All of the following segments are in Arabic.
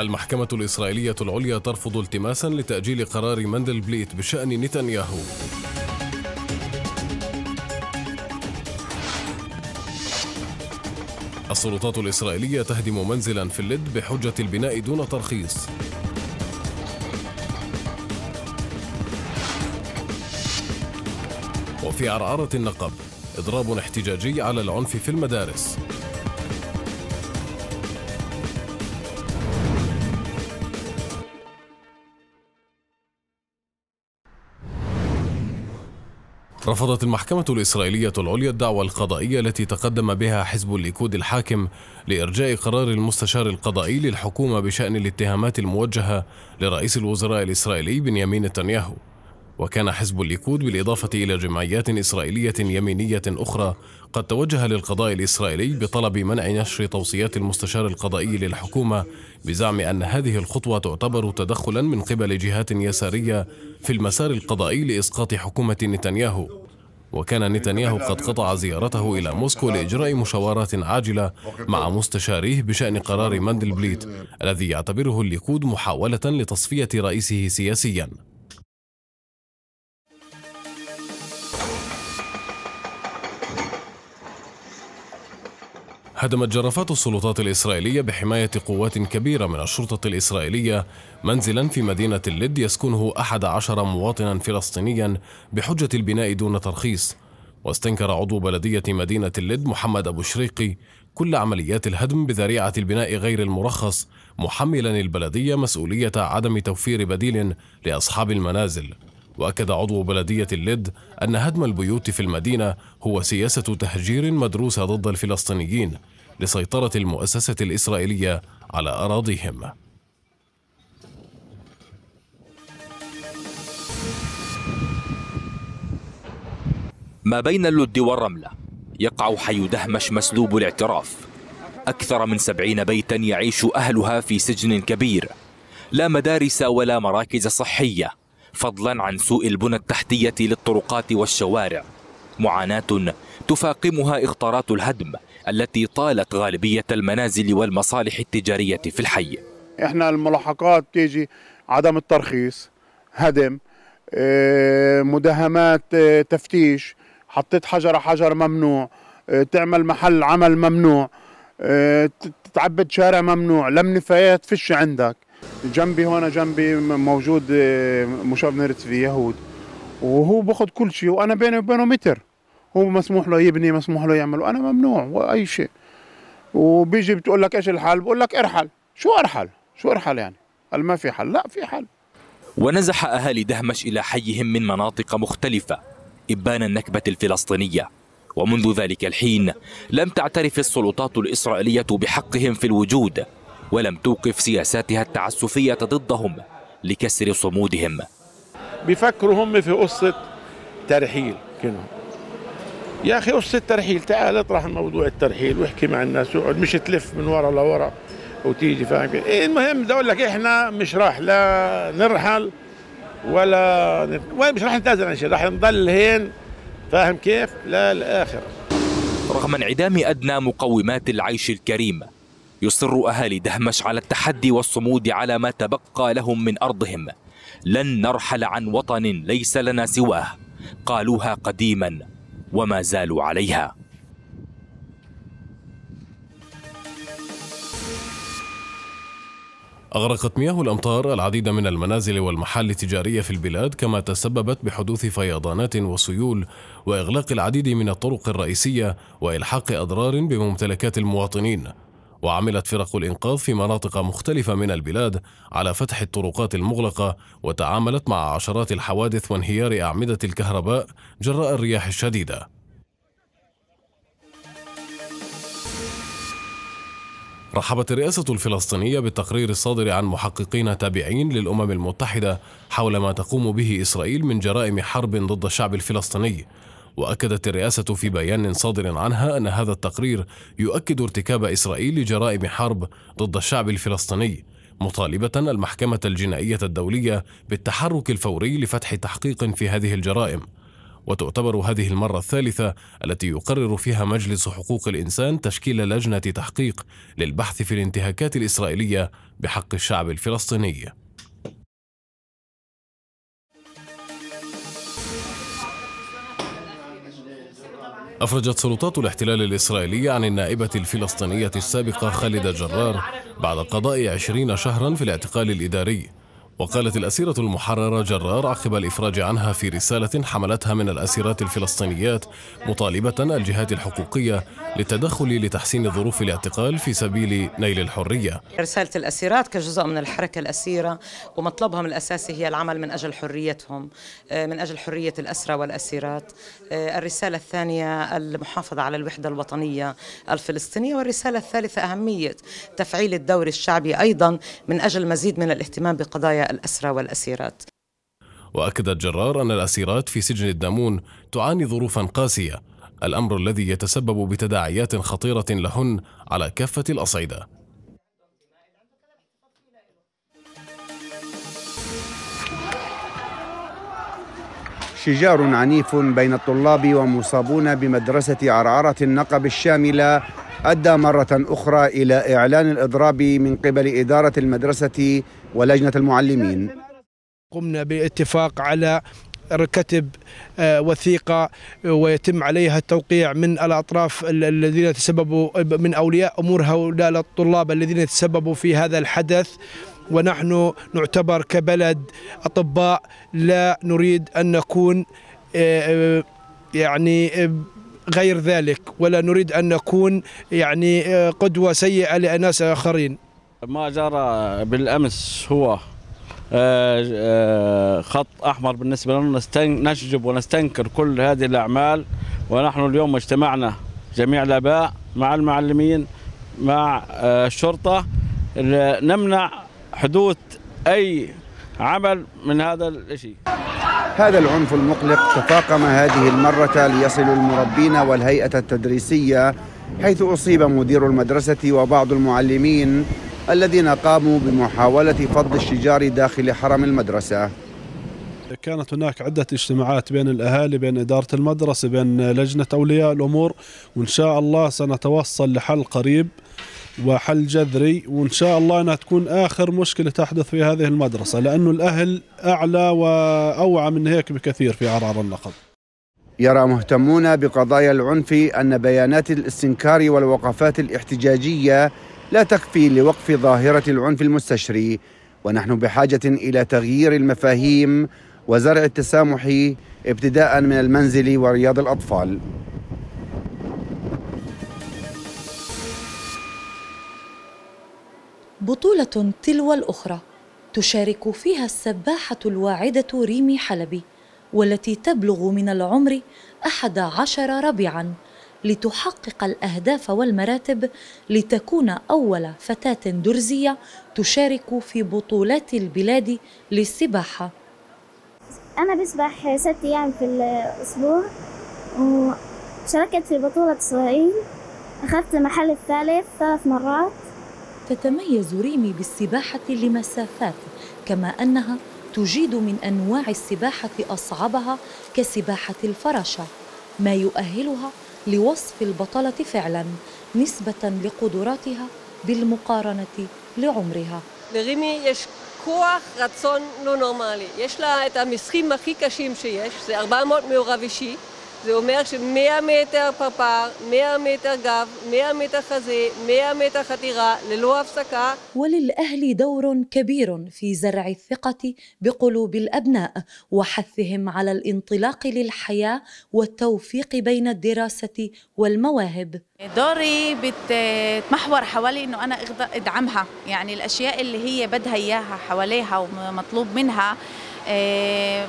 المحكمة الإسرائيلية العليا ترفض التماسا لتأجيل قرار مندلبليت بشأن نتنياهو السلطات الإسرائيلية تهدم منزلا في اللد بحجة البناء دون ترخيص وفي عرعرة النقب إضراب احتجاجي على العنف في المدارس رفضت المحكمة الإسرائيلية العليا الدعوى القضائية التي تقدم بها حزب الليكود الحاكم لإرجاء قرار المستشار القضائي للحكومة بشأن الاتهامات الموجهة لرئيس الوزراء الإسرائيلي بنيامين نتنياهو وكان حزب الليكود بالإضافة إلى جمعيات إسرائيلية يمينية أخرى قد توجه للقضاء الإسرائيلي بطلب منع نشر توصيات المستشار القضائي للحكومة بزعم أن هذه الخطوة تعتبر تدخلا من قبل جهات يسارية في المسار القضائي لإسقاط حكومة نتنياهو وكان نتنياهو قد قطع زيارته إلى موسكو لإجراء مشاورات عاجلة مع مستشاريه بشأن قرار مندلبليت الذي يعتبره الليكود محاولة لتصفية رئيسه سياسياً هدمت جرافات السلطات الإسرائيلية بحماية قوات كبيرة من الشرطة الإسرائيلية منزلا في مدينة اللد يسكنه أحد عشر مواطنا فلسطينيا بحجة البناء دون ترخيص واستنكر عضو بلدية مدينة اللد محمد أبو شريقي كل عمليات الهدم بذريعة البناء غير المرخص محملا البلدية مسؤولية عدم توفير بديل لأصحاب المنازل وأكد عضو بلدية اللد أن هدم البيوت في المدينة هو سياسة تهجير مدروسة ضد الفلسطينيين لسيطرة المؤسسة الإسرائيلية على أراضيهم ما بين اللد والرملة يقع حي دهمش مسلوب الاعتراف أكثر من سبعين بيتا يعيش أهلها في سجن كبير لا مدارس ولا مراكز صحية فضلا عن سوء البنى التحتية للطرقات والشوارع معاناة تفاقمها إخطارات الهدم التي طالت غالبية المنازل والمصالح التجارية في الحي احنا الملاحقات تيجي عدم الترخيص هدم آه، مداهمات آه، تفتيش حطيت حجر حجر ممنوع آه، تعمل محل عمل ممنوع تعبد شارع ممنوع لم نفايات فيش عندك جنبي هون جنبي موجود آه، مشاب في يهود وهو باخذ كل شيء وانا بيني وبينه متر هو مسموح له يبني مسموح له يعمل وانا ممنوع واي شيء وبيجي بتقول لك ايش الحل بقول لك ارحل شو ارحل شو ارحل يعني قال ما في حل لا في حل ونزح اهالي دهمش الى حيهم من مناطق مختلفه ابان النكبه الفلسطينيه ومنذ ذلك الحين لم تعترف السلطات الاسرائيليه بحقهم في الوجود ولم توقف سياساتها التعسفية ضدهم لكسر صمودهم بيفكروا هم في قصة ترحيل كنه. يا أخي قصة الترحيل تعال اطرح موضوع الترحيل واحكي مع الناس وقعد مش تلف من ورا لورا وتيجي فاهم إيه المهم بقول اقول لك احنا مش راح لا نرحل ولا نت... مش راح نتنازل عن شيء راح نضل هين فاهم كيف؟ لا رغم انعدام أدنى مقومات العيش الكريم يصر أهالي دهمش على التحدي والصمود على ما تبقى لهم من أرضهم لن نرحل عن وطن ليس لنا سواه قالوها قديما وما زالوا عليها أغرقت مياه الأمطار العديد من المنازل والمحال التجارية في البلاد كما تسببت بحدوث فيضانات وسيول وإغلاق العديد من الطرق الرئيسية وإلحاق أضرار بممتلكات المواطنين وعملت فرق الإنقاذ في مناطق مختلفة من البلاد على فتح الطرقات المغلقة وتعاملت مع عشرات الحوادث وانهيار أعمدة الكهرباء جراء الرياح الشديدة رحبت الرئاسة الفلسطينية بالتقرير الصادر عن محققين تابعين للأمم المتحدة حول ما تقوم به إسرائيل من جرائم حرب ضد الشعب الفلسطيني واكدت الرئاسه في بيان صادر عنها ان هذا التقرير يؤكد ارتكاب اسرائيل جرائم حرب ضد الشعب الفلسطيني مطالبه المحكمه الجنائيه الدوليه بالتحرك الفوري لفتح تحقيق في هذه الجرائم وتعتبر هذه المرة الثالثة التي يقرر فيها مجلس حقوق الإنسان تشكيل لجنة تحقيق للبحث في الانتهاكات الإسرائيلية بحق الشعب الفلسطيني. أفرجت سلطات الاحتلال الإسرائيلي عن النائبة الفلسطينية السابقة خالدة جرار بعد قضاء عشرين شهرا في الاعتقال الإداري وقالت الأسيرة المحررة جرار عقب الإفراج عنها في رسالة حملتها من الأسيرات الفلسطينيات مطالبة الجهات الحقوقية للتدخل لتحسين ظروف الاعتقال في سبيل نيل الحرية رسالة الأسيرات كجزء من الحركة الأسيرة ومطلبهم الأساسي هي العمل من أجل حريتهم آه، من أجل حرية الأسرة والأسيرات آه، الرسالة الثانية المحافظة على الوحدة الوطنية الفلسطينية والرسالة الثالثة أهمية تفعيل الدور الشعبي أيضا من أجل مزيد من الاهتمام بقضايا الأسرى والأسيرات وأكدت جرار أن الأسيرات في سجن الدامون تعاني ظروفا قاسية الأمر الذي يتسبب بتداعيات خطيرة لهن على كافة الأصعدة شجار عنيف بين الطلاب ومصابون بمدرسة عرعرة النقب الشاملة أدى مرة أخرى إلى إعلان الإضراب من قبل إدارة المدرسة ولجنة المعلمين قمنا باتفاق على كتب آه، وثيقة آه، ويتم عليها التوقيع من الأطراف الذين تسببوا من أولياء أمور هؤلاء الطلاب الذين تسببوا في هذا الحدث ونحن نعتبر كبلد أطباء لا نريد أن نكون آه، يعني غير ذلك ولا نريد أن نكون يعني قدوة سيئة لأناس آخرين ما جرى بالامس هو آه، آه، خط احمر بالنسبه لنا نشجب ونستنكر كل هذه الاعمال ونحن اليوم اجتمعنا جميع الاباء مع المعلمين مع آه، الشرطه نمنع حدوث اي عمل من هذا الشيء هذا العنف المقلق تفاقم هذه المرة ليصل المربين والهيئة التدريسية حيث أصيب مدير المدرسة وبعض المعلمين الذين قاموا بمحاولة فض الشجار داخل حرم المدرسة كانت هناك عدة اجتماعات بين الأهالي بين إدارة المدرسة بين لجنة أولياء الأمور وإن شاء الله سنتوصل لحل قريب وحل جذري وإن شاء الله أنها تكون آخر مشكلة تحدث في هذه المدرسة لأنه الأهل أعلى وأوعى من هيك بكثير في عرعر النقب يرى مهتمون بقضايا العنف أن بيانات الاستنكار والوقفات الاحتجاجية لا تكفي لوقف ظاهرة العنف المستشري ونحن بحاجة إلى تغيير المفاهيم وزرع التسامح ابتداء من المنزل ورياض الأطفال بطولة تلو الأخرى تشارك فيها السباحة الواعدة ريمي حلبي والتي تبلغ من العمر أحد عشر ربيعاً لتحقق الأهداف والمراتب لتكون أول فتاة درزية تشارك في بطولات البلاد للسباحة أنا بسبح ست أيام في الأسبوع وشاركت في بطولة إسرائيل أخذت المحل الثالث ثلاث مرات تتميز ريمي بالسباحة لمسافات كما أنها تجيد من أنواع السباحة أصعبها كسباحة الفراشة ما يؤهلها لوصف البطلة فعلا نسبة لقدراتها بالمقارنة لعمرها. لغيمي يش כוח רצון לא נורמלי. יש לה את המסכים הכי קשים שיש, זה 400 מעורב אישי. זה אומר ש-100 מטר פרפר, 100 מטר גב, 100 מטר חזה, 100 מטר חתירה, ללא הפסקה. وللأهل دور كبير في زرع الثقة بقلوب الأبناء وحثهم على الانطلاق للحياة والتوفيق بين الدراسة والمواهب. دوري بتتمحور حوالي انه انا ادعمها، يعني الاشياء اللي هي بدها اياها حواليها ومطلوب منها آه،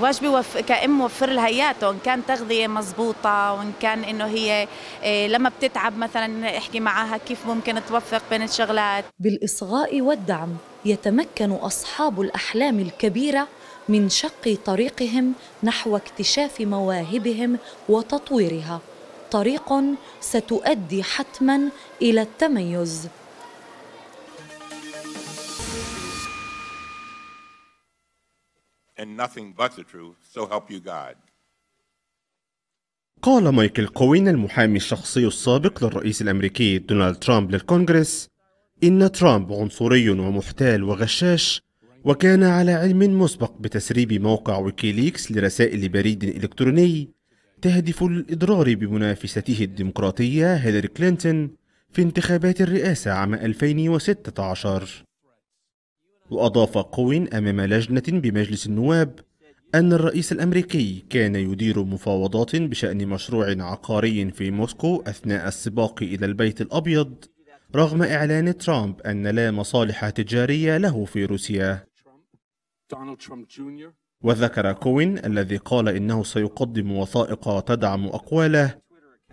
واجبي كأم وفر لها اياته ان كان تغذيه مضبوطه وان كان انه هي آه، لما بتتعب مثلا احكي معها كيف ممكن توفق بين الشغلات بالاصغاء والدعم يتمكن اصحاب الاحلام الكبيره من شق طريقهم نحو اكتشاف مواهبهم وتطويرها طريق ستؤدي حتما الى التميز and nothing but the truth, so help you God. قال مايكل كوين المحامي الشخصي السابق للرئيس الأمريكي دونالد ترامب للكونغرس إن ترامب عنصري ومحتال وغشاش وكان على علم مسبق بتسريب موقع ويكيليكس لرسائل بريد إلكتروني تهدف للإضرار بمنافسته الديمقراطية هيلاري كلينتون في انتخابات الرئاسة عام 2016 وأضاف قوين أمام لجنة بمجلس النواب أن الرئيس الأمريكي كان يدير مفاوضات بشأن مشروع عقاري في موسكو أثناء السباق إلى البيت الأبيض رغم إعلان ترامب أن لا مصالح تجارية له في روسيا وذكر كوين الذي قال إنه سيقدم وثائق تدعم أقواله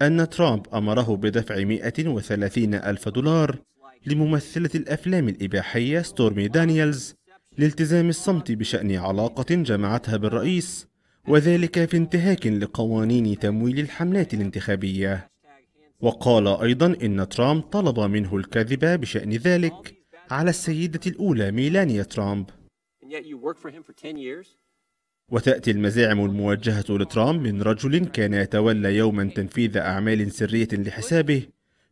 أن ترامب أمره بدفع 130 ألف دولار لممثلة الأفلام الإباحية ستورمي دانييلز لالتزام الصمت بشأن علاقة جمعتها بالرئيس وذلك في انتهاك لقوانين تمويل الحملات الانتخابية وقال أيضا إن ترامب طلب منه الكذب بشأن ذلك على السيدة الأولى ميلانيا ترامب وتأتي المزاعم الموجهة لترامب من رجل كان يتولى يوما تنفيذ أعمال سرية لحسابه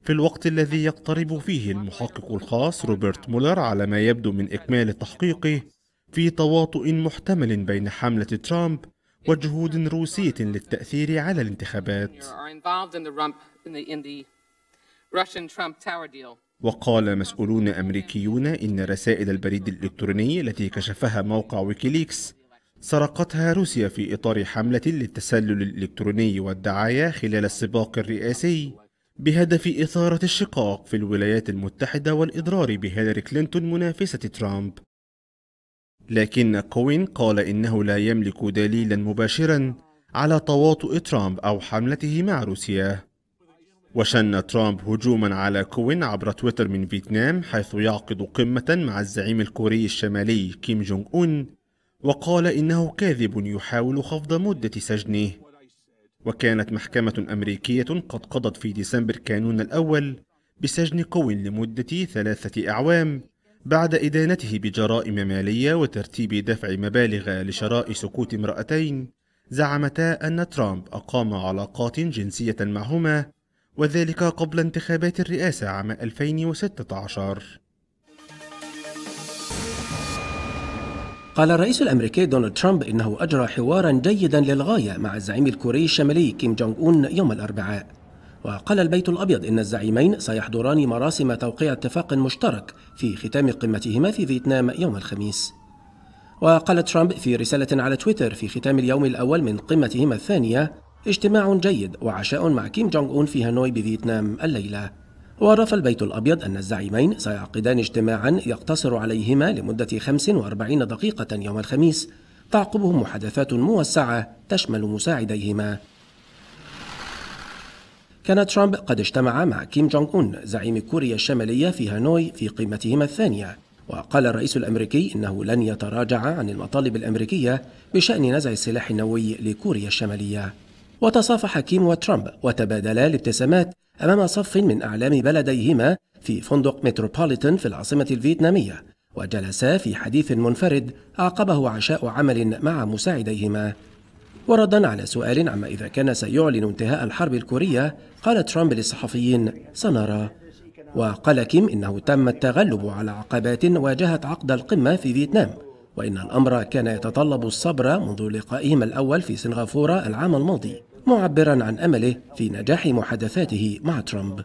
في الوقت الذي يقترب فيه المحقق الخاص روبرت مولر على ما يبدو من إكمال تحقيقه في تواطؤ محتمل بين حملة ترامب وجهود روسية للتأثير على الانتخابات وقال مسؤولون أمريكيون إن رسائل البريد الإلكتروني التي كشفها موقع ويكيليكس سرقتها روسيا في إطار حملة للتسلل الإلكتروني والدعاية خلال السباق الرئاسي بهدف إثارة الشقاق في الولايات المتحدة والإضرار بهيلاري كلينتون منافسة ترامب لكن كوين قال إنه لا يملك دليلا مباشرا على تواطؤ ترامب أو حملته مع روسيا وشن ترامب هجوما على كوين عبر تويتر من فيتنام حيث يعقد قمة مع الزعيم الكوري الشمالي كيم جونغ أون وقال إنه كاذب يحاول خفض مدة سجنه وكانت محكمة أمريكية قد قضت في ديسمبر كانون الأول بسجن قوي لمدة ثلاثة أعوام بعد إدانته بجرائم مالية وترتيب دفع مبالغ لشراء سكوت امرأتين زعمتا أن ترامب أقام علاقات جنسية معهما وذلك قبل انتخابات الرئاسة عام 2016 قال الرئيس الامريكي دونالد ترامب انه اجرى حوارا جيدا للغايه مع الزعيم الكوري الشمالي كيم جونغ اون يوم الاربعاء وقال البيت الابيض ان الزعيمين سيحضران مراسم توقيع اتفاق مشترك في ختام قمتهما في فيتنام يوم الخميس وقال ترامب في رساله على تويتر في ختام اليوم الاول من قمتهما الثانيه اجتماع جيد وعشاء مع كيم جونغ اون في هانوي بفيتنام الليله وعرف البيت الأبيض أن الزعيمين سيعقدان اجتماعا يقتصر عليهما لمدة 45 دقيقة يوم الخميس تعقبه محادثات موسعة تشمل مساعديهما كان ترامب قد اجتمع مع كيم جونغ أون زعيم كوريا الشمالية في هانوي في قمتهما الثانية وقال الرئيس الأمريكي إنه لن يتراجع عن المطالب الأمريكية بشأن نزع السلاح النووي لكوريا الشمالية وتصافح كيم وترامب وتبادلا الابتسامات أمام صف من أعلام بلديهما في فندق متروبوليتان في العاصمة الفيتنامية وجلسا في حديث منفرد أعقبه عشاء عمل مع مساعديهما وردا على سؤال عما إذا كان سيعلن انتهاء الحرب الكورية قال ترامب للصحفيين سنرى وقال كيم إنه تم التغلب على عقبات واجهت عقد القمة في فيتنام وإن الأمر كان يتطلب الصبر منذ لقائهما الأول في سنغافورة العام الماضي معبرا عن امله في نجاح محادثاته مع ترامب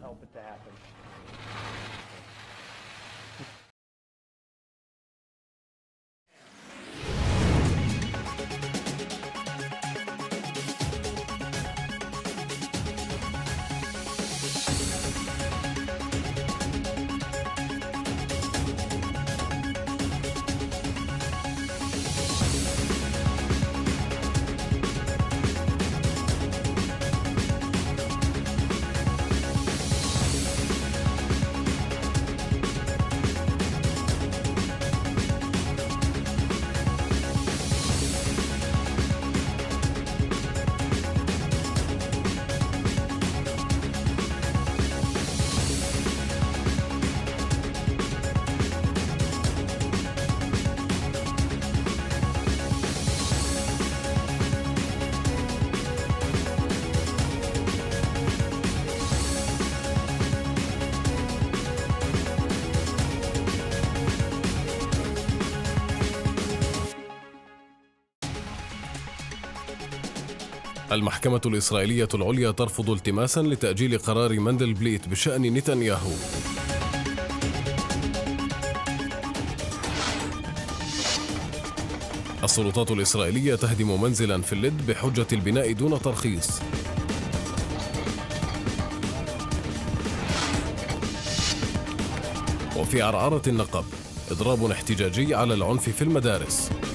المحكمة الإسرائيلية العليا ترفض التماسا لتأجيل قرار مندلبليت بشأن نتنياهو السلطات الإسرائيلية تهدم منزلا في اللد بحجة البناء دون ترخيص وفي عرعرة النقب إضراب احتجاجي على العنف في المدارس